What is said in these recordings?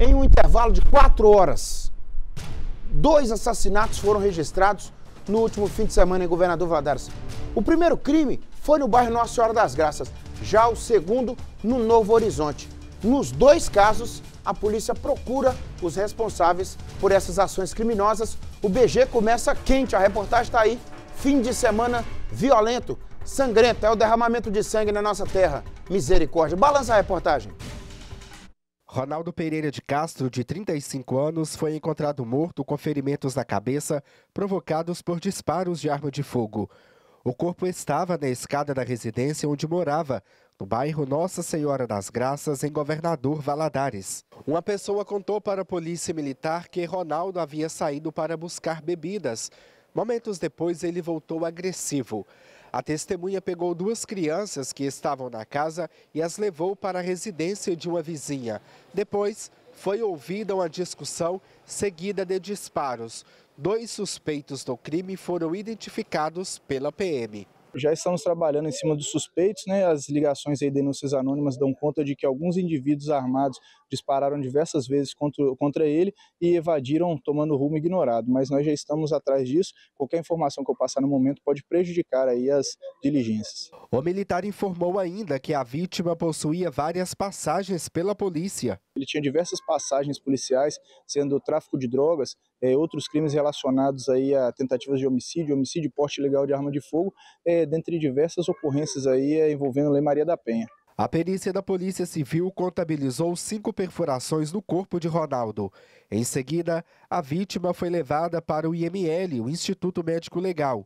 Em um intervalo de quatro horas, dois assassinatos foram registrados no último fim de semana em Governador Valadares. O primeiro crime foi no bairro Nossa Senhora das Graças, já o segundo no Novo Horizonte. Nos dois casos, a polícia procura os responsáveis por essas ações criminosas. O BG começa quente, a reportagem está aí. Fim de semana violento, sangrento, é o derramamento de sangue na nossa terra. Misericórdia. Balança a reportagem. Ronaldo Pereira de Castro, de 35 anos, foi encontrado morto com ferimentos na cabeça provocados por disparos de arma de fogo. O corpo estava na escada da residência onde morava, no bairro Nossa Senhora das Graças, em Governador Valadares. Uma pessoa contou para a polícia militar que Ronaldo havia saído para buscar bebidas. Momentos depois, ele voltou agressivo. A testemunha pegou duas crianças que estavam na casa e as levou para a residência de uma vizinha. Depois, foi ouvida uma discussão seguida de disparos. Dois suspeitos do crime foram identificados pela PM. Já estamos trabalhando em cima dos suspeitos, né? As ligações e denúncias anônimas dão conta de que alguns indivíduos armados dispararam diversas vezes contra, contra ele e evadiram tomando rumo ignorado, mas nós já estamos atrás disso. Qualquer informação que eu passar no momento pode prejudicar aí as diligências. O militar informou ainda que a vítima possuía várias passagens pela polícia. Ele tinha diversas passagens policiais, sendo tráfico de drogas, é, outros crimes relacionados aí a tentativas de homicídio, homicídio, porte ilegal de arma de fogo, é, dentre diversas ocorrências aí eh, envolvendo Lei Maria da Penha. A perícia da Polícia Civil contabilizou cinco perfurações no corpo de Ronaldo. Em seguida, a vítima foi levada para o IML, o Instituto Médico Legal.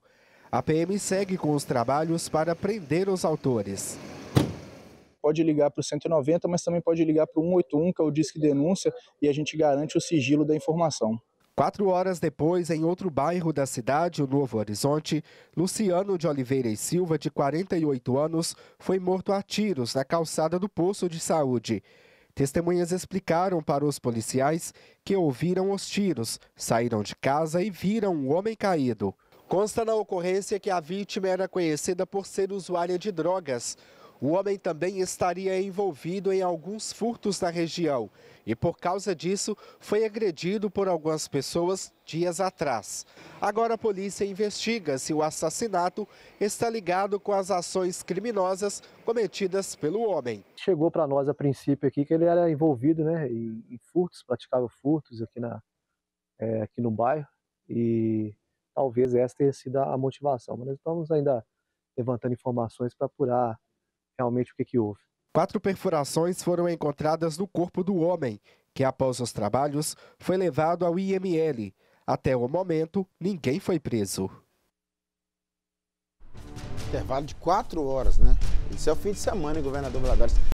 A PM segue com os trabalhos para prender os autores pode ligar para o 190, mas também pode ligar para o 181, que é o Disque Denúncia, e a gente garante o sigilo da informação. Quatro horas depois, em outro bairro da cidade, o Novo Horizonte, Luciano de Oliveira e Silva, de 48 anos, foi morto a tiros na calçada do posto de saúde. Testemunhas explicaram para os policiais que ouviram os tiros, saíram de casa e viram o um homem caído. Consta na ocorrência que a vítima era conhecida por ser usuária de drogas. O homem também estaria envolvido em alguns furtos na região e, por causa disso, foi agredido por algumas pessoas dias atrás. Agora a polícia investiga se o assassinato está ligado com as ações criminosas cometidas pelo homem. Chegou para nós a princípio aqui que ele era envolvido né, em, furtos, praticava furtos aqui, na, é, aqui no bairro e talvez essa tenha sido a motivação, mas nós estamos ainda levantando informações para apurar realmente o que, que houve. Quatro perfurações foram encontradas no corpo do homem, que após os trabalhos foi levado ao IML. Até o momento, ninguém foi preso. Intervalo de quatro horas, né? Isso é o fim de semana, hein, governador Valadares.